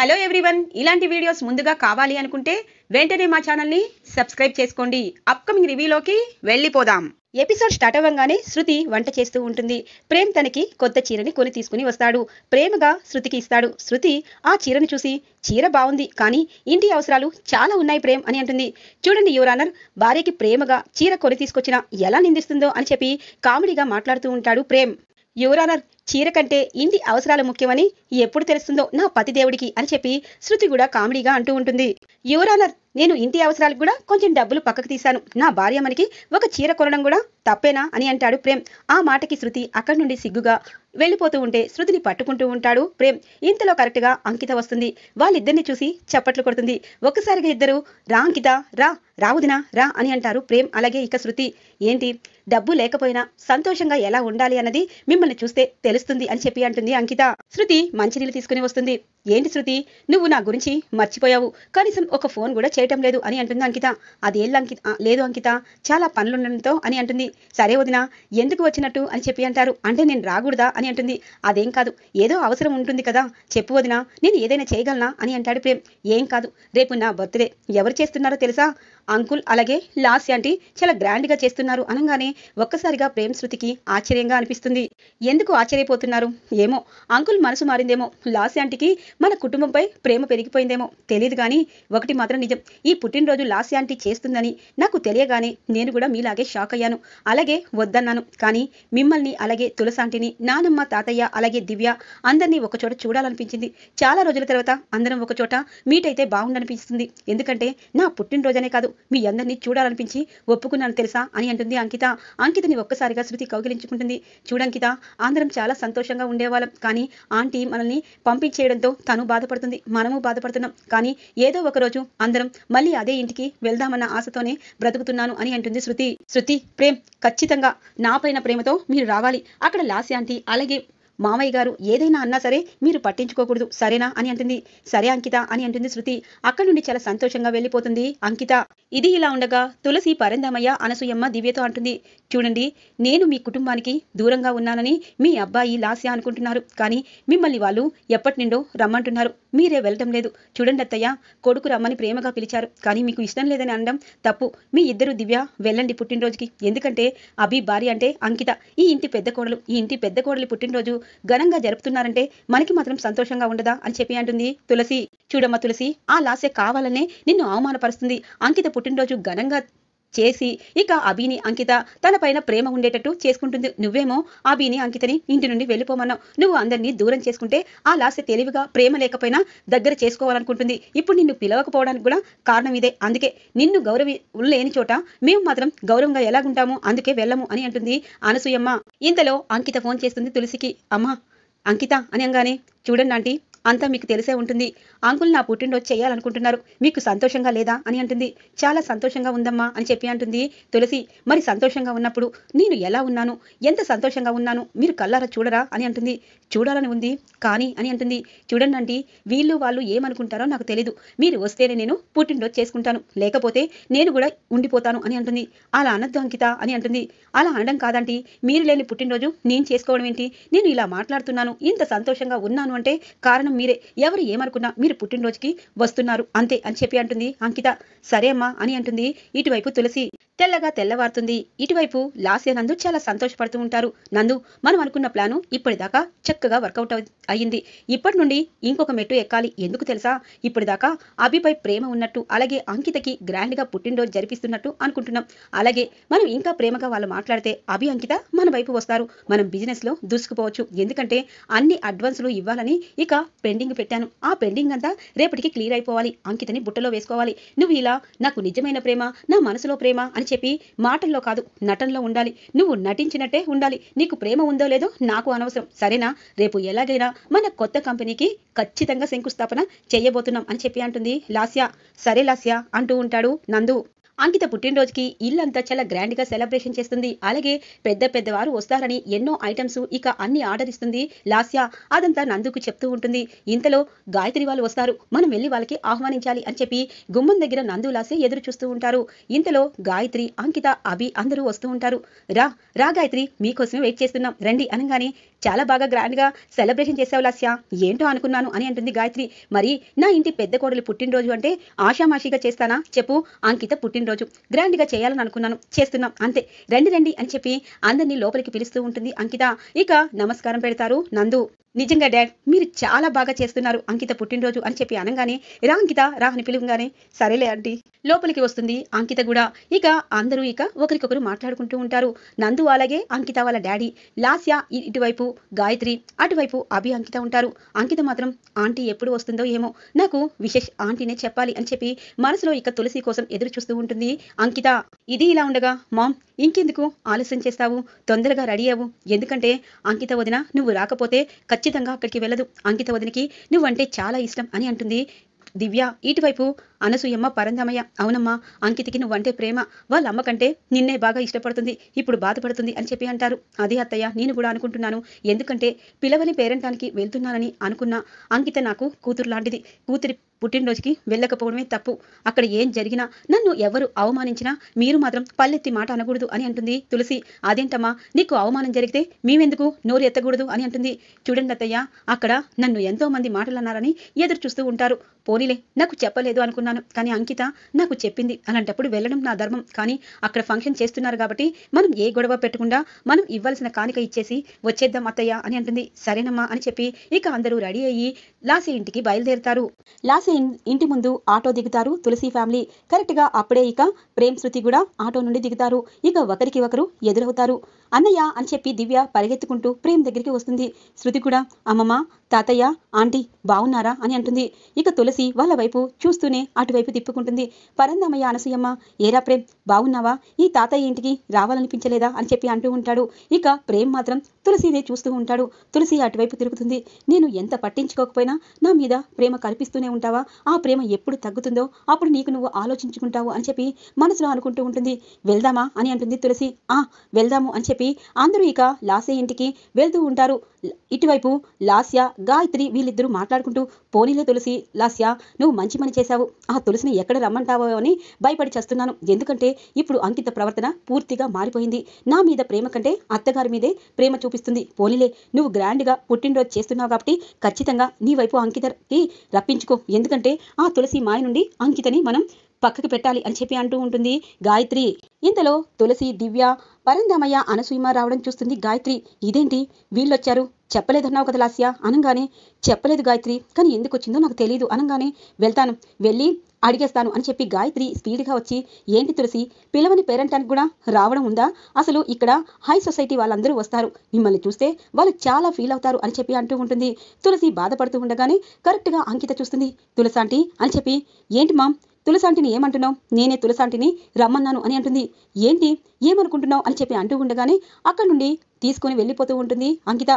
hello everyone ఇలాంటి videos ముందుగా కావాలి అనుకుంటే వెంటనే మా ఛానల్ని సబ్స్క్రైబ్ చేసుకోండి అప్కమింగ్ రివ్యూలోకి వెళ్ళిపోదాం ఎపిసోడ్ స్టార్ట్ అవ్వగానే శృతి వంట చేస్తూ ఉంటుంది ప్రేమ్ తనకి కొత్త చీరని కొని తీసుకుని వస్తాడు ప్రేమగా శృతికి ఇస్తాడు శృతి ఆ చీరను చూసి చీర బాగుంది కానీ ఇంటి అవసరాలు చాలా ఉన్నాయి ప్రేమ్ అని అంటుంది చూడండి యువరానర్ భార్యకి ప్రేమగా చీర కొని తీసుకొచ్చినా ఎలా నిందిస్తుందో అని చెప్పి కామెడీగా మాట్లాడుతూ ఉంటాడు ప్రేమ్ యువరానర్ చీర కంటే ఇంటి అవసరాలు ముఖ్యమని ఎప్పుడు తెలుస్తుందో నా పతిదేవుడికి అని చెప్పి శృతి కూడా కామెడీగా అంటూ ఉంటుంది యువరానర్ నేను ఇంటి అవసరాలకు కూడా కొంచెం డబ్బులు పక్కకు తీశాను నా భార్య మనకి ఒక చీర కొనడం కూడా తప్పేనా అని అంటాడు ప్రేమ్ ఆ మాటకి శృతి అక్కడి నుండి సిగ్గుగా వెళ్ళిపోతూ ఉంటే శృతిని పట్టుకుంటూ ఉంటాడు ప్రేమ్ ఇంతలో కరెక్ట్గా అంకిత వస్తుంది వాళ్ళిద్దరిని చూసి చప్పట్లు కొడుతుంది ఒక్కసారిగా ఇద్దరు రా అంకిత రా రావుదినా రా అని అంటారు ప్రేమ్ అలాగే ఇక శృతి ఏంటి డబ్బు లేకపోయినా సంతోషంగా ఎలా ఉండాలి అన్నది మిమ్మల్ని చూస్తే తెలుస్తుంది అని చెప్పి అంటుంది అంకిత శృతి మంచినీళ్ళు తీసుకుని వస్తుంది ఏంటి శృతి నువ్వు నా గురించి మర్చిపోయావు కనీసం ఒక ఫోన్ కూడా చేయటం లేదు అని అంటుంది అంకిత అదేళ్ళు అంకిత లేదు అంకిత చాలా పనులుండటంతో అని అంటుంది సరే వదిన ఎందుకు వచ్చినట్టు అని చెప్పి అంటారు అంటే నేను రాకూడదా అని అంటుంది అదేం కాదు ఏదో అవసరం ఉంటుంది కదా చెప్పు వదిన నేను ఏదైనా చేయగలనా అని అంటాడు ప్రేమ్ ఏం కాదు రేపు నా బర్త్డే ఎవరు చేస్తున్నారో తెలుసా అంకుల్ అలాగే లాస్ యాంటీ చాలా గ్రాండ్ గా చేస్తున్నారు అనగానే ఒక్కసారిగా ప్రేమ్ శృతికి ఆశ్చర్యంగా అనిపిస్తుంది ఎందుకు ఆశ్చర్యపోతున్నారు ఏమో అంకుల్ మనసు మారిందేమో లాస్ యాంటీకి మన కుటుంబంపై ప్రేమ పెరిగిపోయిందేమో తెలియదు కానీ ఒకటి మాత్రం నిజం ఈ పుట్టినరోజు లాస్ యాంటీ చేస్తుందని నాకు తెలియగానే నేను కూడా మీలాగే షాక్ అయ్యాను అలాగే వద్దన్నాను కానీ మిమ్మల్ని అలాగే తులసాంటిని నానమ్మ తాతయ్య అలాగే దివ్య అందరినీ ఒకచోట చూడాలనిపించింది చాలా రోజుల తర్వాత అందరం ఒకచోట మీట్ అయితే బాగుండనిపిస్తుంది ఎందుకంటే నా పుట్టినరోజనే కాదు మీ అందరినీ చూడాలనిపించి ఒప్పుకున్నాను తెలుసా అని అంటుంది అంకిత అంకితని ఒక్కసారిగా శృతి కౌగిలించుకుంటుంది చూడంకిత ఆంధ్రం చాలా సంతోషంగా ఉండేవాళ్ళం కానీ ఆంటీ మనల్ని పంపించేయడంతో తను బాధపడుతుంది మనము బాధపడుతున్నాం కానీ ఏదో ఒకరోజు అందరం మళ్ళీ అదే ఇంటికి వెళ్దామన్న ఆశతోనే బ్రతుకుతున్నాను అని అంటుంది శృతి శృతి ప్రేమ్ ఖచ్చితంగా నా పైన ప్రేమతో మీరు రావాలి అక్కడ లాసి ఆంటీ అలాగే మామయ్య గారు ఏదైనా అన్నా సరే మీరు పట్టించుకోకూడదు సరేనా అని అంటుంది సరే అంకిత అని అంటుంది శృతి అక్కడి నుండి చాలా సంతోషంగా వెళ్ళిపోతుంది అంకిత ఇది ఇలా ఉండగా తులసి పరందామయ్య అనసూయమ్మ దివ్యతో అంటుంది చూడండి నేను మీ కుటుంబానికి దూరంగా ఉన్నానని మీ అబ్బాయి లాస్య అనుకుంటున్నారు కానీ మిమ్మల్ని వాళ్ళు ఎప్పటి నుండో రమ్మంటున్నారు మీరే వెళ్ళడం లేదు చూడండి అత్తయ్య కొడుకు రమ్మని ప్రేమగా పిలిచారు కానీ మీకు ఇష్టం లేదని అనడం తప్పు మీ ఇద్దరు దివ్య వెళ్ళండి పుట్టినరోజుకి ఎందుకంటే అభి భార్య అంటే అంకిత ఈ ఇంటి పెద్ద కోడలు ఈ ఇంటి పెద్ద కోడలు పుట్టినరోజు ఘనంగా జరుపుతున్నారంటే మనకి మాత్రం సంతోషంగా ఉండదా అని చెప్పి అంటుంది తులసి చూడమ్మ తులసి ఆ లాసే కావాలనే నిన్ను అవమానపరుస్తుంది అంకిత పుట్టినరోజు ఘనంగా చేసి ఇక అభిని అంకిత తన పైన ప్రేమ ఉండేటట్టు చేసుకుంటుంది నువ్వేమో అభిని అంకితని ఇంటి నుండి వెళ్ళిపోమన్నావు నువ్వు అందరినీ దూరం చేసుకుంటే ఆ లాస్య తెలివిగా ప్రేమ లేకపోయినా దగ్గర చేసుకోవాలనుకుంటుంది ఇప్పుడు నిన్ను పిలవకపోవడానికి కూడా కారణం ఇదే అందుకే నిన్ను గౌరవి లేని చోట మేము మాత్రం గౌరవంగా ఎలాగుంటాము అందుకే వెళ్ళము అని అంటుంది అనసూయమ్మ ఇంతలో అంకిత ఫోన్ చేస్తుంది తులసికి అమ్మ అంకిత అని అనగానే చూడండి ఆంటీ అంతా మీకు తెలిసే ఉంటుంది అంకుల్ నా పుట్టినరోజు చేయాలనుకుంటున్నారు మీకు సంతోషంగా లేదా అని అంటుంది చాలా సంతోషంగా ఉందమ్మా అని చెప్పి అంటుంది తులసి మరి సంతోషంగా ఉన్నప్పుడు నేను ఎలా ఉన్నాను ఎంత సంతోషంగా ఉన్నాను మీరు కల్లారా చూడరా అని అంటుంది చూడాలని ఉంది కానీ అని అంటుంది చూడండి వీళ్ళు వాళ్ళు ఏమనుకుంటారో నాకు తెలీదు మీరు వస్తేనే నేను పుట్టినరోజు చేసుకుంటాను లేకపోతే నేను కూడా ఉండిపోతాను అని అంటుంది అలా అనద్దు అంకిత అని అంటుంది అలా అనడం కాదండి మీరు లేని పుట్టినరోజు నేను చేసుకోవడం ఏంటి నేను ఇలా మాట్లాడుతున్నాను ఇంత సంతోషంగా ఉన్నాను అంటే కారణం కారణం మీరే ఎవరు ఏమనుకున్నా మీరు పుట్టినరోజుకి వస్తున్నారు అంతే అని చెప్పి అంటుంది అంకిత సరే అమ్మా అని అంటుంది ఇటువైపు తులసి తెల్లగా తెల్లవారుతుంది ఇటువైపు లాస్య నందు చాలా సంతోషపడుతూ ఉంటారు నందు మనం అనుకున్న ప్లాను ఇప్పటిదాకా చక్కగా వర్కౌట్ అయ్యింది ఇప్పటి నుండి ఇంకొక మెట్టు ఎక్కాలి ఎందుకు తెలుసా ఇప్పటిదాకా అభిపై ప్రేమ ఉన్నట్టు అలాగే అంకితకి గ్రాండ్గా పుట్టినరోజు జరిపిస్తున్నట్టు అనుకుంటున్నాం అలాగే మనం ఇంకా ప్రేమగా వాళ్ళు మాట్లాడితే అభి అంకిత మన వైపు వస్తారు మనం బిజినెస్లో దూసుకుపోవచ్చు ఎందుకంటే అన్ని అడ్వాన్సులు ఇవ్వాలని ఇక పెండింగ్ పెట్టాను ఆ పెండింగ్ అంతా రేపటికి క్లియర్ అయిపోవాలి అంకితని బుట్టలో వేసుకోవాలి నువ్వు ఇలా నాకు నిజమైన ప్రేమ నా మనసులో ప్రేమ అని చెప్పి మాటల్లో కాదు నటనలో ఉండాలి నువ్వు నటించినట్టే ఉండాలి నీకు ప్రేమ ఉందో లేదో నాకు అనవసరం సరేనా రేపు ఎలాగైనా మన కొత్త కంపెనీకి ఖచ్చితంగా శంకుస్థాపన చేయబోతున్నాం అని చెప్పి అంటుంది లాస్యా సరే లాస్య అంటూ ఉంటాడు నందు అంకిత పుట్టినరోజుకి ఇల్లంతా చాలా గ్రాండ్ గా సెలబ్రేషన్ చేస్తుంది అలాగే పెద్ద పెద్దవారు వస్తారని ఎన్నో ఐటమ్స్ ఇక అన్ని ఆర్డర్ ఇస్తుంది లాస్య అదంతా నందుకు చెప్తూ ఉంటుంది ఇంతలో గాయత్రి వాళ్ళు వస్తారు మనం వెళ్ళి వాళ్ళకి ఆహ్వానించాలి అని చెప్పి గుమ్మం దగ్గర నందు లాసే ఎదురు చూస్తూ ఉంటారు ఇంతలో గాయత్రి అంకిత అభి అందరూ వస్తూ ఉంటారు రా రా గాయత్రి మీకోసమే వెయిట్ చేస్తున్నాం రండి అనగానే చాలా బాగా గ్రాండ్గా సెలబ్రేషన్ చేసావు లాస్య ఏంటో అనుకున్నాను అని అంటుంది గాయత్రి మరి నా ఇంటి పెద్ద కోడలు పుట్టినరోజు అంటే ఆషామాషిగా చేస్తానా చెప్పు అంకిత పుట్టినరోజు గ్రాండ్గా చేయాలని అనుకున్నాను చేస్తున్నాం అంతే రండి రండి అని చెప్పి అందరినీ లోపలికి పిలుస్తూ ఉంటుంది అంకిత ఇక నమస్కారం పెడతారు నందు నిజంగా డాడ్ మీరు చాలా బాగా చేస్తున్నారు అంకిత పుట్టినరోజు అని చెప్పి అనగానే రా అంకిత రా అని పిలువగానే సరేలే ఆంటీ లోపలికి వస్తుంది అంకిత కూడా ఇక అందరూ ఇక ఒకరికొకరు మాట్లాడుకుంటూ ఉంటారు నందు అలాగే అంకిత వాళ్ళ డాడీ లాస్య ఇటువైపు గాయత్రి అటువైపు అభి అంకిత ఉంటారు అంకిత మాత్రం ఆంటీ ఎప్పుడు వస్తుందో ఏమో నాకు విశేష్ ఆంటీనే చెప్పాలి అని చెప్పి మనసులో ఇక తులసి కోసం ఎదురు చూస్తూ ఉంటుంది అంకిత ఇది ఇలా ఉండగా మామ్ ఇంకెందుకు ఆలస్యం చేస్తావు తొందరగా రెడీ అవ్వు ఎందుకంటే అంకిత వదిన నువ్వు రాకపోతే ఖచ్చితంగా అక్కడికి వెళ్ళదు అంకిత వదినకి నువ్వంటే చాలా ఇష్టం అని అంటుంది దివ్య ఇటువైపు అనసూయమ్మ పరందమయ్య అవునమ్మా అంకితకి నువ్వంటే ప్రేమ వాళ్ళ అమ్మ కంటే నిన్నే బాగా ఇష్టపడుతుంది ఇప్పుడు బాధపడుతుంది అని చెప్పి అంటారు అదే అత్తయ్య నేను కూడా అనుకుంటున్నాను ఎందుకంటే పిలవని పేరెంటానికి వెళ్తున్నానని అనుకున్న అంకిత నాకు కూతురు లాంటిది కూతురి పుట్టినరోజుకి వెళ్ళకపోవడమే తప్పు అక్కడ ఏం జరిగినా నన్ను ఎవరు అవమానించినా మీరు మాత్రం పల్లెత్తి మాట అనకూడదు అని అంటుంది తులసి అదేంటమ్మా నీకు అవమానం జరిగితే మేమెందుకు నోరు ఎత్తకూడదు అని అంటుంది చూడండి అత్తయ్య అక్కడ నన్ను ఎంతో మంది మాటలు అన్నారని ఎదురు చూస్తూ ఉంటారు పోనీలే నాకు చెప్పలేదు అనుకున్నాను కానీ అంకిత నాకు చెప్పింది అలాంటప్పుడు వెళ్ళడం నా ధర్మం కానీ అక్కడ ఫంక్షన్ చేస్తున్నారు కాబట్టి మనం ఏ గొడవ పెట్టకుండా మనం ఇవ్వాల్సిన కానుక ఇచ్చేసి వచ్చేద్దాం అత్తయ్య అని అంటుంది సరేనమ్మా అని చెప్పి ఇక అందరూ రెడీ అయ్యి లాసి ఇంటికి బయలుదేరుతారు లాసి తులసి ఇంటి ముందు ఆటో దిగుతారు తులసి ఫ్యామిలీ కరెక్ట్గా అప్పుడే ఇక ప్రేమ్ శృతి కూడా ఆటో నుండి దిగుతారు ఇక ఒకరికి ఒకరు ఎదురవుతారు అన్నయ్య అని చెప్పి దివ్య పరిగెత్తుకుంటూ ప్రేమ్ దగ్గరికి వస్తుంది శృతి కూడా అమ్మమ్మ తాతయ్య ఆంటీ బాగున్నారా అని అంటుంది ఇక తులసి వాళ్ళ వైపు చూస్తూనే అటువైపు తిప్పుకుంటుంది పరందమయ్య అనసూయమ్మ ఏరా ప్రేమ్ బాగున్నావా ఈ తాతయ్య ఇంటికి రావాలనిపించలేదా అని చెప్పి అంటూ ఉంటాడు ఇక ప్రేమ్ మాత్రం తులసినే చూస్తూ ఉంటాడు తులసి అటువైపు తిరుగుతుంది నేను ఎంత పట్టించుకోకపోయినా నా మీద ప్రేమ కల్పిస్తూనే ఉంటావా ఆ ప్రేమ ఎప్పుడు తగ్గుతుందో అప్పుడు నీకు నువ్వు ఆలోచించుకుంటావు అని చెప్పి మనసులో అనుకుంటూ ఉంటుంది వెళ్దామా అని అంటుంది తులసి ఆ వెళ్దాము అని చెప్పి చెప్పి అందరూ ఇక లాస్య ఇంటికి వెళ్తూ ఉంటారు ఇటువైపు లాస్య గాయత్రి వీళ్ళిద్దరూ మాట్లాడుకుంటూ పోనీలే తులసి లాస్య నువ్వు మంచి పని చేశావు ఆ తులసిని ఎక్కడ రమ్మంటావో అని భయపడి చేస్తున్నాను ఎందుకంటే ఇప్పుడు అంకిత ప్రవర్తన పూర్తిగా మారిపోయింది నా మీద ప్రేమ కంటే అత్తగారి మీదే ప్రేమ చూపిస్తుంది పోనీలే నువ్వు గ్రాండ్గా పుట్టినరోజు చేస్తున్నావు కాబట్టి ఖచ్చితంగా నీ వైపు అంకితకి రప్పించుకో ఎందుకంటే ఆ తులసి మాయ నుండి అంకితని మనం పక్కకి పెట్టాలి అని చెప్పి అంటూ ఉంటుంది గాయత్రి ఇంతలో తులసి దివ్య పరంధమయ్య అనసూయమ రావడం చూస్తుంది గాయత్రి ఇదేంటి వీళ్ళొచ్చారు చెప్పలేదన్నావు కదా లాస్య అనగానే చెప్పలేదు గాయత్రి కానీ ఎందుకు వచ్చిందో నాకు తెలియదు అనగానే వెళ్తాను వెళ్ళి అడిగేస్తాను అని చెప్పి గాయత్రి స్పీడ్గా వచ్చి ఏంటి తులసి పేరెంట్ పేరెంటానికి కూడా రావడం ఉందా అసలు ఇక్కడ హై సొసైటీ వాళ్ళందరూ వస్తారు మిమ్మల్ని చూస్తే వాళ్ళు చాలా ఫీల్ అవుతారు అని చెప్పి అంటూ ఉంటుంది తులసి బాధపడుతూ ఉండగానే కరెక్ట్గా అంకిత చూస్తుంది తులసాంటి అని చెప్పి ఏంటి మామ్ తులసాంటిని ఏమంటున్నావు నేనే తులసాంటిని రమ్మన్నాను అని అంటుంది ఏంటి ఏమనుకుంటున్నావు అని చెప్పి అంటూ ఉండగానే అక్కడి నుండి తీసుకుని వెళ్ళిపోతూ ఉంటుంది అంకిత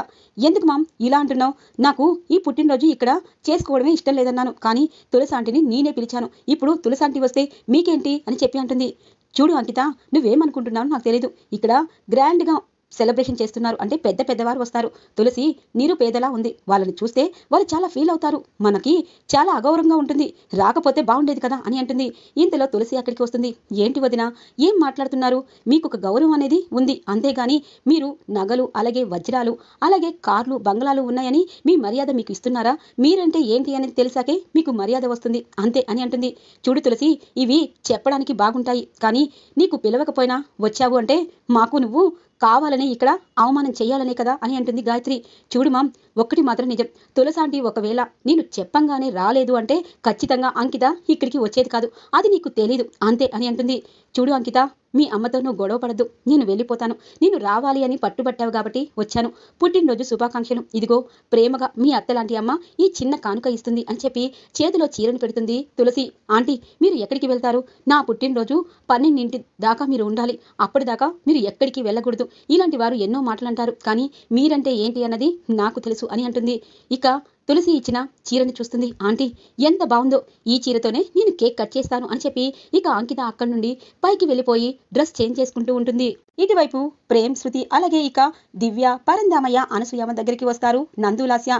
ఎందుకు మామ్ ఇలా అంటున్నావు నాకు ఈ పుట్టినరోజు ఇక్కడ చేసుకోవడమే ఇష్టం లేదన్నాను కానీ తులసాంటిని నేనే పిలిచాను ఇప్పుడు తులసాంటి వస్తే మీకేంటి అని చెప్పి అంటుంది చూడు అంకిత నువ్వేమనుకుంటున్నావు నాకు తెలియదు ఇక్కడ గ్రాండ్గా సెలబ్రేషన్ చేస్తున్నారు అంటే పెద్ద పెద్దవారు వస్తారు తులసి నీరు పేదలా ఉంది వాళ్ళని చూస్తే వాళ్ళు చాలా ఫీల్ అవుతారు మనకి చాలా అగౌరవంగా ఉంటుంది రాకపోతే బాగుండేది కదా అని అంటుంది ఇంతలో తులసి అక్కడికి వస్తుంది ఏంటి వదిన ఏం మాట్లాడుతున్నారు మీకు ఒక గౌరవం అనేది ఉంది అంతేగాని మీరు నగలు అలాగే వజ్రాలు అలాగే కార్లు బంగ్లాలు ఉన్నాయని మీ మర్యాద మీకు ఇస్తున్నారా మీరంటే ఏంటి అనేది తెలిసాకే మీకు మర్యాద వస్తుంది అంతే అని అంటుంది చూడు తులసి ఇవి చెప్పడానికి బాగుంటాయి కానీ నీకు పిలవకపోయినా వచ్చావు అంటే మాకు నువ్వు కావాలని ఇక్కడ అవమానం చేయాలనే కదా అని అంటుంది గాయత్రి చూడు మామ్ ఒక్కటి మాత్రం నిజం తులసాంటి ఒకవేళ నేను చెప్పంగానే రాలేదు అంటే ఖచ్చితంగా అంకిత ఇక్కడికి వచ్చేది కాదు అది నీకు తెలీదు అంతే అని అంటుంది చూడు అంకిత మీ అమ్మతో నువ్వు గొడవ పడద్దు నేను వెళ్ళిపోతాను నేను రావాలి అని పట్టుబట్టావు కాబట్టి వచ్చాను పుట్టినరోజు శుభాకాంక్షలు ఇదిగో ప్రేమగా మీ అత్త లాంటి అమ్మ ఈ చిన్న కానుక ఇస్తుంది అని చెప్పి చేతిలో చీరను పెడుతుంది తులసి ఆంటీ మీరు ఎక్కడికి వెళ్తారు నా పుట్టినరోజు పన్నెండింటి దాకా మీరు ఉండాలి అప్పటిదాకా మీరు ఎక్కడికి వెళ్ళకూడదు ఇలాంటి వారు ఎన్నో మాటలు అంటారు కానీ మీరంటే ఏంటి అన్నది నాకు తెలుసు అని అంటుంది ఇక తులసి ఇచ్చిన చీరని చూస్తుంది ఆంటీ ఎంత బాగుందో ఈ చీరతోనే నేను కేక్ కట్ చేస్తాను అని చెప్పి ఇక అంకిత అక్కడి నుండి పైకి వెళ్ళిపోయి డ్రెస్ చేంజ్ చేసుకుంటూ ఉంటుంది ఇటువైపు ప్రేమ్ శృతి అలాగే ఇక దివ్య పరందామయ్య అనసూయమ్మ దగ్గరికి వస్తారు నందులాస్య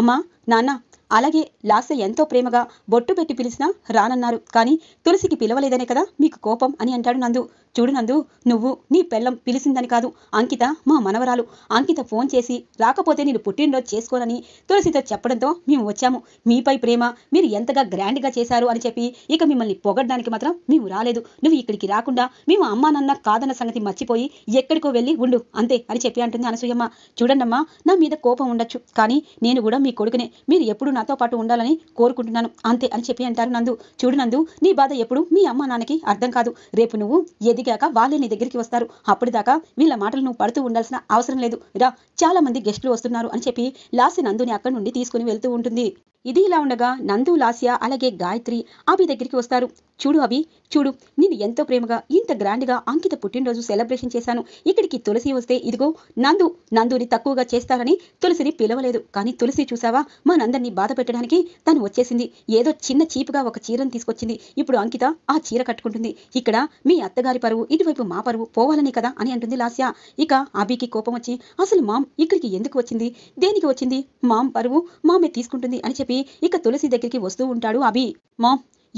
అమ్మ నాన్న అలాగే లాస్య ఎంతో ప్రేమగా బొట్టు పెట్టి పిలిచినా రానన్నారు కానీ తులసికి పిలవలేదనే కదా మీకు కోపం అని అంటాడు నందు చూడు నందు నువ్వు నీ పెళ్ళం పిలిచిందని కాదు అంకిత మా మనవరాలు అంకిత ఫోన్ చేసి రాకపోతే నేను పుట్టినరోజు చేసుకోనని తులసితో చెప్పడంతో మేము వచ్చాము మీపై ప్రేమ మీరు ఎంతగా గ్రాండ్గా చేశారు అని చెప్పి ఇక మిమ్మల్ని పొగడడానికి మాత్రం మేము రాలేదు నువ్వు ఇక్కడికి రాకుండా మేము అమ్మా నాన్న కాదన్న సంగతి మర్చిపోయి ఎక్కడికో వెళ్ళి ఉండు అంతే అని చెప్పి అంటుంది అనసూయమ్మ చూడండమ్మా నా మీద కోపం ఉండొచ్చు కానీ నేను కూడా మీ కొడుకునే మీరు ఎప్పుడు నాతో పాటు ఉండాలని కోరుకుంటున్నాను అంతే అని చెప్పి అంటారు నందు చూడు నందు నీ బాధ ఎప్పుడు మీ అమ్మ నాన్నకి అర్థం కాదు రేపు నువ్వు ఎదిగాక వాళ్ళే నీ దగ్గరికి వస్తారు అప్పటిదాకా వీళ్ళ మాటలు నువ్వు పడుతూ ఉండాల్సిన అవసరం లేదు రా చాలా మంది గెస్టులు వస్తున్నారు అని చెప్పి లాసి నందుని అక్కడి నుండి తీసుకుని వెళ్తూ ఉంటుంది ఇది ఇలా ఉండగా నందు లాస్య అలాగే గాయత్రి అభి దగ్గరికి వస్తారు చూడు అవి చూడు నేను ఎంతో ప్రేమగా ఇంత గ్రాండ్గా అంకిత పుట్టినరోజు సెలబ్రేషన్ చేశాను ఇక్కడికి తులసి వస్తే ఇదిగో నందు నందుని తక్కువగా చేస్తారని తులసిని పిలవలేదు కానీ తులసి చూసావా మనందరినీ బాధ పెట్టడానికి తను వచ్చేసింది ఏదో చిన్న చీపుగా ఒక చీరను తీసుకొచ్చింది ఇప్పుడు అంకిత ఆ చీర కట్టుకుంటుంది ఇక్కడ మీ అత్తగారి పరువు ఇటువైపు మా పరువు పోవాలని కదా అని అంటుంది లాస్య ఇక అభికి కోపం వచ్చి అసలు మామ్ ఇక్కడికి ఎందుకు వచ్చింది దేనికి వచ్చింది మామ్ పరువు మామే తీసుకుంటుంది అని చెప్పి చెప్పి ఇక తులసి దగ్గరికి వస్తూ ఉంటాడు అభి మా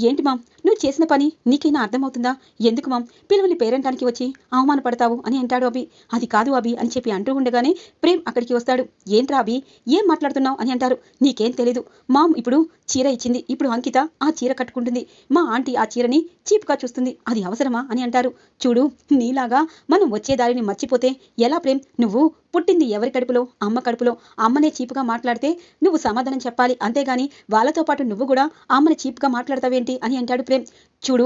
ఏంటి మా నువ్వు చేసిన పని నీకైనా అర్థమవుతుందా ఎందుకు మా పిల్లల్ని పేరంటానికి వచ్చి అవమానపడతావు అని అంటాడు అభి అది కాదు అభి అని చెప్పి అంటూ ఉండగానే ప్రేమ్ అక్కడికి వస్తాడు ఏంట్రా అభి ఏం మాట్లాడుతున్నావు అని అంటారు నీకేం తెలీదు మామ్ ఇప్పుడు చీర ఇచ్చింది ఇప్పుడు అంకిత ఆ చీర కట్టుకుంటుంది మా ఆంటీ ఆ చీరని చీప్గా చూస్తుంది అది అవసరమా అని అంటారు చూడు నీలాగా మనం వచ్చే దారిని మర్చిపోతే ఎలా ప్రేమ్ నువ్వు పుట్టింది ఎవరి కడుపులో అమ్మ కడుపులో అమ్మనే చీపుగా మాట్లాడితే నువ్వు సమాధానం చెప్పాలి అంతేగాని వాళ్ళతో పాటు నువ్వు కూడా అమ్మని చీపుగా మాట్లాడతావేంటి అని అంటాడు ప్రేమ్ ప్రేమ్ చూడు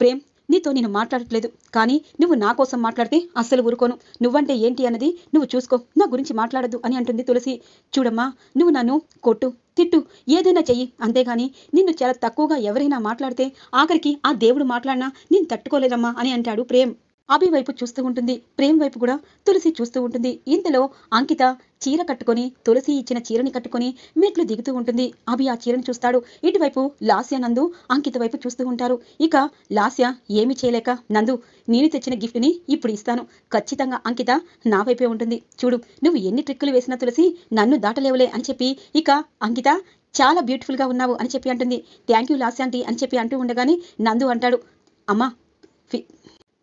ప్రేమ్ నీతో నేను మాట్లాడట్లేదు కానీ నువ్వు నా కోసం మాట్లాడితే అస్సలు ఊరుకోను నువ్వంటే ఏంటి అన్నది నువ్వు చూసుకో నా గురించి మాట్లాడద్దు అని అంటుంది తులసి చూడమ్మా నువ్వు నన్ను కొట్టు తిట్టు ఏదైనా చెయ్యి అంతేగాని నిన్ను చాలా తక్కువగా ఎవరైనా మాట్లాడితే ఆఖరికి ఆ దేవుడు మాట్లాడినా నేను తట్టుకోలేదమ్మా అని అంటాడు ప్రేమ్ అభి వైపు చూస్తూ ఉంటుంది ప్రేమ్ వైపు కూడా తులసి చూస్తూ ఉంటుంది ఇంతలో అంకిత చీర కట్టుకొని తులసి ఇచ్చిన చీరని కట్టుకొని మెట్లు దిగుతూ ఉంటుంది అభి ఆ చీరను చూస్తాడు ఇటువైపు లాస్య నందు అంకిత వైపు చూస్తూ ఉంటారు ఇక లాస్య ఏమి చేయలేక నందు నేను తెచ్చిన గిఫ్ట్ని ఇప్పుడు ఇస్తాను ఖచ్చితంగా అంకిత నా వైపే ఉంటుంది చూడు నువ్వు ఎన్ని ట్రిక్కులు వేసినా తులసి నన్ను దాటలేవులే అని చెప్పి ఇక అంకిత చాలా బ్యూటిఫుల్గా ఉన్నావు అని చెప్పి అంటుంది థ్యాంక్ యూ లాస్య అంటీ అని చెప్పి అంటూ ఉండగానే నందు అంటాడు అమ్మా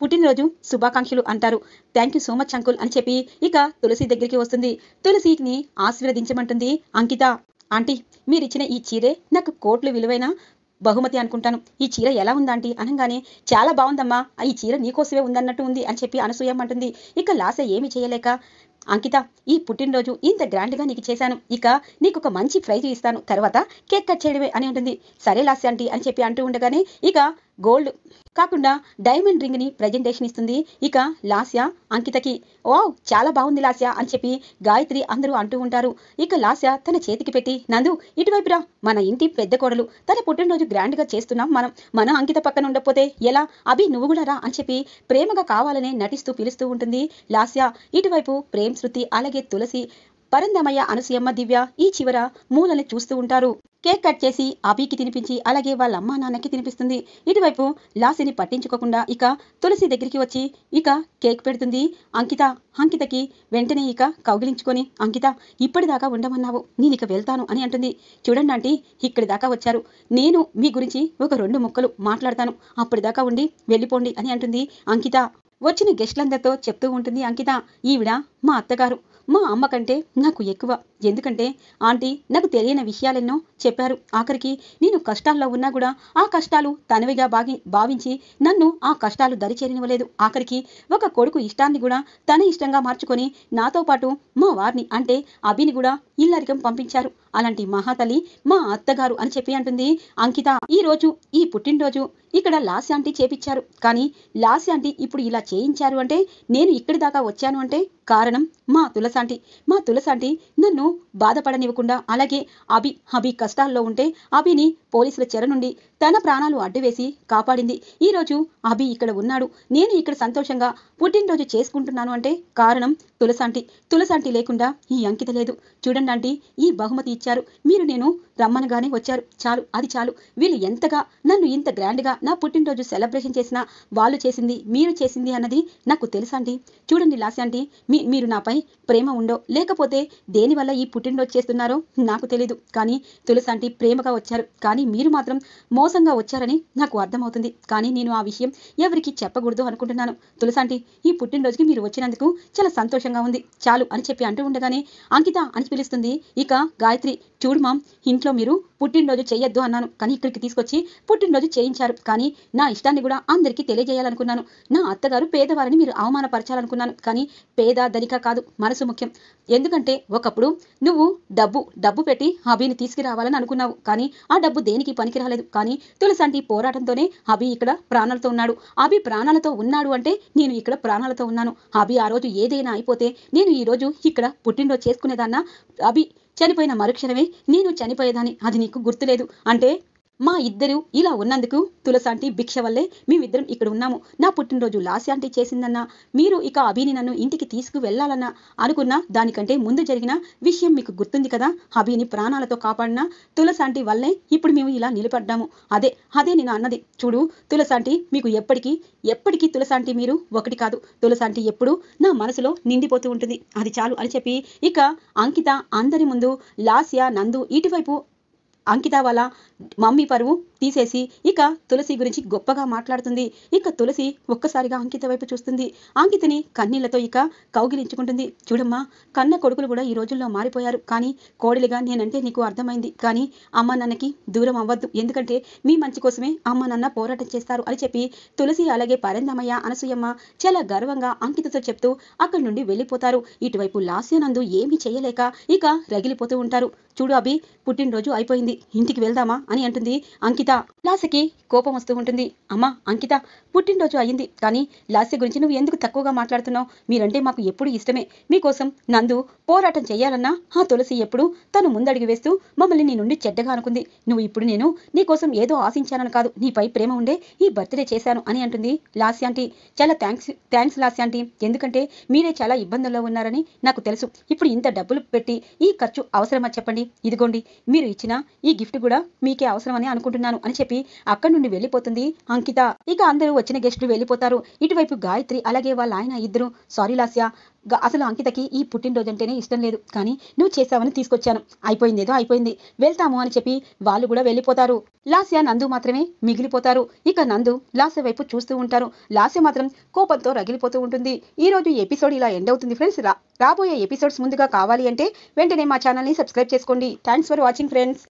పుట్టినరోజు శుభాకాంక్షలు అంటారు thank you so much uncle అని చెప్పి ఇక తులసి దగ్గరికి వస్తుంది తులసిని ఆశీర్వదించమంటుంది అంకిత ఆంటీ మీరిచ్చిన ఈ చీరే నాకు కోట్లు విలువైన బహుమతి అనుకుంటాను ఈ చీర ఎలా ఉందంటే అనగానే చాలా బాగుందమ్మా ఈ చీర నీకోసమే ఉందన్నట్టు ఉంది అని చెప్పి అనసూయమంటుంది ఇక లాస ఏమి చేయలేక అంకిత ఈ పుట్టినరోజు ఇంత గ్రాండ్గా నీకు చేశాను ఇక నీకు ఒక మంచి ప్రైజ్ ఇస్తాను తర్వాత కేక్ కట్ చేయడమే అని ఉంటుంది సరే లాస్య ఆంటీ అని చెప్పి అంటూ ఉండగానే ఇక గోల్డ్ కాకుండా డైమండ్ రింగ్ని ప్రజెంటేషన్ ఇస్తుంది ఇక లాస్య అంకితకి ఓ చాలా బాగుంది లాస్య అని చెప్పి గాయత్రి అందరూ అంటూ ఉంటారు ఇక లాస్య తన చేతికి పెట్టి నందు ఇటువైపురా మన ఇంటి పెద్ద కోడలు తన పుట్టినరోజు గ్రాండ్గా చేస్తున్నాం మనం మన అంకిత పక్కన ఉండకపోతే ఎలా అభి నువ్వు కూడా రా అని చెప్పి ప్రేమగా కావాలనే నటిస్తూ పిలుస్తూ ఉంటుంది లాస్య ఇటువైపు ప్రేమ శృతి అలాగే తులసి పరందమయ్య అనసూయమ్మ దివ్య ఈ చివర మూలని చూస్తూ ఉంటారు కేక్ కట్ చేసి అభికి తినిపించి అలాగే వాళ్ళ అమ్మా నాన్నకి తినిపిస్తుంది ఇటువైపు లాసిని పట్టించుకోకుండా ఇక తులసి దగ్గరికి వచ్చి ఇక కేక్ పెడుతుంది అంకిత అంకితకి వెంటనే ఇక కౌగిలించుకొని అంకిత ఇప్పటిదాకా ఉండమన్నావు నేను ఇక వెళ్తాను అని అంటుంది చూడండి ఆంటీ ఇక్కడి దాకా వచ్చారు నేను మీ గురించి ఒక రెండు ముక్కలు మాట్లాడతాను అప్పటిదాకా ఉండి వెళ్ళిపోండి అని అంటుంది అంకిత వచ్చిన గెస్ట్లందరితో చెప్తూ ఉంటుంది అంకిత ఈవిడ మా అత్తగారు మా అమ్మ కంటే నాకు ఎక్కువ ఎందుకంటే ఆంటీ నాకు తెలియని విషయాలెన్నో చెప్పారు ఆఖరికి నేను కష్టాల్లో ఉన్నా కూడా ఆ కష్టాలు తనవిగా బాగి భావించి నన్ను ఆ కష్టాలు దరిచేరినివ్వలేదు ఆఖరికి ఒక కొడుకు ఇష్టాన్ని కూడా తన ఇష్టంగా మార్చుకొని నాతో పాటు మా వారిని అంటే అభిని కూడా ఇల్లరికం పంపించారు అలాంటి మహాతలి మా అత్తగారు అని చెప్పి అంటుంది అంకిత ఈ రోజు ఈ పుట్టినరోజు ఇక్కడ లాస్యాంటీ చేపించారు కానీ లాస్యాంటీ ఇప్పుడు ఇలా చేయించారు అంటే నేను ఇక్కడి దాకా వచ్చాను అంటే కారణం మా తులసాంటి మా తులసాంటి నన్ను బాధపడనివ్వకుండా అలాగే అభి అభి కష్టాల్లో ఉంటే అభిని పోలీసుల చెర నుండి తన ప్రాణాలు అడ్డువేసి కాపాడింది ఈరోజు అభి ఇక్కడ ఉన్నాడు నేను ఇక్కడ సంతోషంగా పుట్టినరోజు చేసుకుంటున్నాను అంటే కారణం తులసాంటి తులసాంటి లేకుండా ఈ అంకిత లేదు చూడండి అంటీ ఈ బహుమతి ఇచ్చారు మీరు నేను రమ్మనగానే వచ్చారు చాలు అది చాలు వీళ్ళు ఎంతగా నన్ను ఇంత గ్రాండ్గా నా పుట్టినరోజు సెలబ్రేషన్ చేసినా వాళ్ళు చేసింది మీరు చేసింది అన్నది నాకు అండి చూడండి లాసాంటి మీ కానీ మీరు నాపై ప్రేమ ఉండో లేకపోతే దేనివల్ల ఈ రోజు చేస్తున్నారో నాకు తెలీదు కానీ తులసాంటి ప్రేమగా వచ్చారు కానీ మీరు మాత్రం మోసంగా వచ్చారని నాకు అర్థమవుతుంది కానీ నేను ఆ విషయం ఎవరికి చెప్పకూడదు అనుకుంటున్నాను తులసాంటి ఈ పుట్టినరోజుకి మీరు వచ్చినందుకు చాలా సంతోషంగా ఉంది చాలు అని చెప్పి అంటూ ఉండగానే అంకిత అని పిలుస్తుంది ఇక గాయత్రి చూడు మామ్ ఇంట్లో మీరు పుట్టినరోజు చేయొద్దు అన్నాను కానీ ఇక్కడికి తీసుకొచ్చి పుట్టినరోజు చేయించారు కానీ నా ఇష్టాన్ని కూడా అందరికీ తెలియజేయాలనుకున్నాను నా అత్తగారు పేదవారిని మీరు అవమానపరచాలనుకున్నాను కానీ పేద ధనిక కాదు మనసు ముఖ్యం ఎందుకంటే ఒకప్పుడు నువ్వు డబ్బు డబ్బు పెట్టి హబీని తీసుకురావాలని అనుకున్నావు కానీ ఆ డబ్బు దేనికి పనికిరాలేదు కానీ తులసంటి పోరాటంతోనే హబి ఇక్కడ ప్రాణాలతో ఉన్నాడు అబి ప్రాణాలతో ఉన్నాడు అంటే నేను ఇక్కడ ప్రాణాలతో ఉన్నాను అబి ఆ రోజు ఏదైనా అయిపోతే నేను ఈ రోజు ఇక్కడ పుట్టినరోజు చేసుకునేదాన్న అబి చనిపోయిన మరుక్షణమే నేను చనిపోయేదాన్ని అది నీకు గుర్తులేదు అంటే మా ఇద్దరు ఇలా ఉన్నందుకు తులసాంటి భిక్ష వల్లే మేమిద్దరం ఇక్కడ ఉన్నాము నా పుట్టినరోజు లాస్య ఆంటీ చేసిందన్నా మీరు ఇక అభిని నన్ను ఇంటికి తీసుకు వెళ్ళాలన్నా దానికంటే ముందు జరిగిన విషయం మీకు గుర్తుంది కదా అభిని ప్రాణాలతో కాపాడిన తులసాంటి వల్లే ఇప్పుడు మేము ఇలా నిలబడ్డాము అదే అదే నేను అన్నది చూడు తులసాంటి మీకు ఎప్పటికీ ఎప్పటికీ తులసాంటి మీరు ఒకటి కాదు తులసాంటి ఎప్పుడు నా మనసులో నిండిపోతూ ఉంటుంది అది చాలు అని చెప్పి ఇక అంకిత అందరి ముందు లాస్య నందు ఇటువైపు అంకిత వాళ్ళ మమ్మీ పరువు తీసేసి ఇక తులసి గురించి గొప్పగా మాట్లాడుతుంది ఇక తులసి ఒక్కసారిగా అంకిత వైపు చూస్తుంది అంకితని కన్నీళ్లతో ఇక కౌగిలించుకుంటుంది చూడమ్మా కన్న కొడుకులు కూడా ఈ రోజుల్లో మారిపోయారు కానీ కోడలిగా నేనంటే నీకు అర్థమైంది కానీ అమ్మ నాన్నకి దూరం అవ్వద్దు ఎందుకంటే మీ మంచి కోసమే అమ్మ నాన్న పోరాటం చేస్తారు అని చెప్పి తులసి అలాగే పరందమయ్య అనసూయమ్మ చాలా గర్వంగా అంకితతో చెప్తూ అక్కడి నుండి వెళ్ళిపోతారు ఇటువైపు లాస్యనందు ఏమీ చేయలేక ఇక రగిలిపోతూ ఉంటారు చూడు అభి పుట్టినరోజు అయిపోయింది ఇంటికి వెళ్దామా అని అంటుంది అంకిత అంకిత లాసకి కోపం వస్తూ ఉంటుంది అమ్మా అంకిత పుట్టినరోజు అయ్యింది కానీ లాస్య గురించి నువ్వు ఎందుకు తక్కువగా మాట్లాడుతున్నావు మీరంటే మాకు ఎప్పుడు ఇష్టమే మీకోసం నందు పోరాటం చేయాలన్నా ఆ తులసి ఎప్పుడు తను ముందడిగి వేస్తూ మమ్మల్ని నీ నుండి చెడ్డగా అనుకుంది నువ్వు ఇప్పుడు నేను నీకోసం ఏదో ఆశించానని కాదు నీపై ప్రేమ ఉండే ఈ బర్త్డే చేశాను అని అంటుంది లాస్య ఆంటీ చాలా థ్యాంక్స్ థ్యాంక్స్ లాస్య ఆంటీ ఎందుకంటే మీరే చాలా ఇబ్బందుల్లో ఉన్నారని నాకు తెలుసు ఇప్పుడు ఇంత డబ్బులు పెట్టి ఈ ఖర్చు అవసరమా చెప్పండి ఇదిగోండి మీరు ఇచ్చిన ఈ గిఫ్ట్ కూడా మీకే అవసరమని అనుకుంటున్నాను అని చెప్పి అక్కడి నుండి వెళ్ళిపోతుంది అంకిత ఇక అందరూ వచ్చిన గెస్టులు వెళ్ళిపోతారు ఇటువైపు గాయత్రి అలాగే వాళ్ళ ఆయన ఇద్దరు సారీ లాస్య అసలు అంకితకి ఈ పుట్టినరోజు అంటేనే ఇష్టం లేదు కానీ నువ్వు చేసావని తీసుకొచ్చాను అయిపోయింది ఏదో అయిపోయింది వెళ్తాము అని చెప్పి వాళ్ళు కూడా వెళ్ళిపోతారు లాస్య నందు మాత్రమే మిగిలిపోతారు ఇక నందు లాస్య వైపు చూస్తూ ఉంటారు లాస్య మాత్రం కోపంతో రగిలిపోతూ ఉంటుంది ఈ రోజు ఎపిసోడ్ ఇలా ఎండ్ అవుతుంది ఫ్రెండ్స్ రాబోయే ఎపిసోడ్స్ ముందుగా కావాలి అంటే వెంటనే మా ఛానల్ని సబ్స్క్రైబ్ చేసుకోండి థ్యాంక్స్ ఫర్ వాచింగ్ ఫ్రెండ్స్